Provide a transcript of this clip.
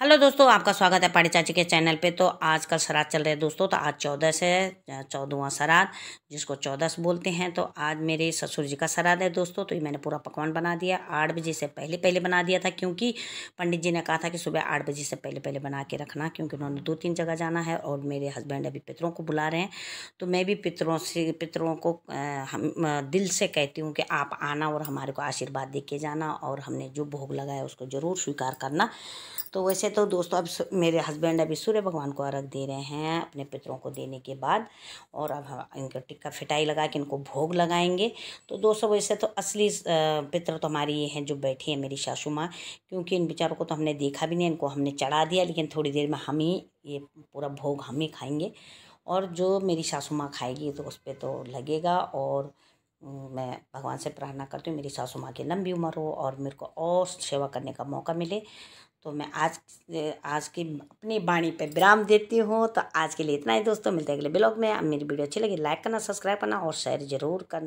hello दोस्तों आपका स्वागत है पाड़ी चाची के चैनल पे तो आज का श्राद्ध चल रहा है दोस्तों तो आज चौदस है चौदहवा श्राद्ध जिसको चौदस बोलते हैं तो आज मेरे ससुर जी का श्राद्ध है दोस्तों तो ये मैंने पूरा पकवान बना दिया आठ बजे से पहले पहले बना दिया था क्योंकि पंडित जी ने कहा था कि सुबह आठ बजे से पहले पहले बना के रखना क्योंकि उन्होंने दो तीन जगह जाना है और मेरे हस्बैंड अभी पितरों को बुला रहे हैं तो मैं भी पितरों से पितरों को हम दिल से कहती हूँ कि आप आना और हमारे को आशीर्वाद दे के जाना और हमने जो भोग लगाया उसको ज़रूर स्वीकार करना तो वैसे वैसे तो दोस्तों अब मेरे हस्बैंड अभी सूर्य भगवान को अर्घ दे रहे हैं अपने पितरों को देने के बाद और अब हम इनका टिक्का फिटाई लगा के इनको भोग लगाएंगे तो दोस्तों वैसे तो असली पितर तो हमारी ये हैं जो बैठी है मेरी सासू माँ क्योंकि इन बेचारों को तो हमने देखा भी नहीं इनको हमने चढ़ा दिया लेकिन थोड़ी देर में हम ही ये पूरा भोग हम ही खाएंगे और जो मेरी सासू माँ खाएगी तो उस पर तो लगेगा और मैं भगवान से प्रार्थना करती हूँ मेरी सासू माँ की लंबी उम्र हो और मेरे को और सेवा करने का मौका मिले तो मैं आज आज की अपनी वाणी पे विराम देती हूँ तो आज के लिए इतना ही दोस्तों मिलते हैं अगले ब्लॉग में अब मेरी वीडियो अच्छी लगी लाइक करना सब्सक्राइब करना और शेयर ज़रूर करना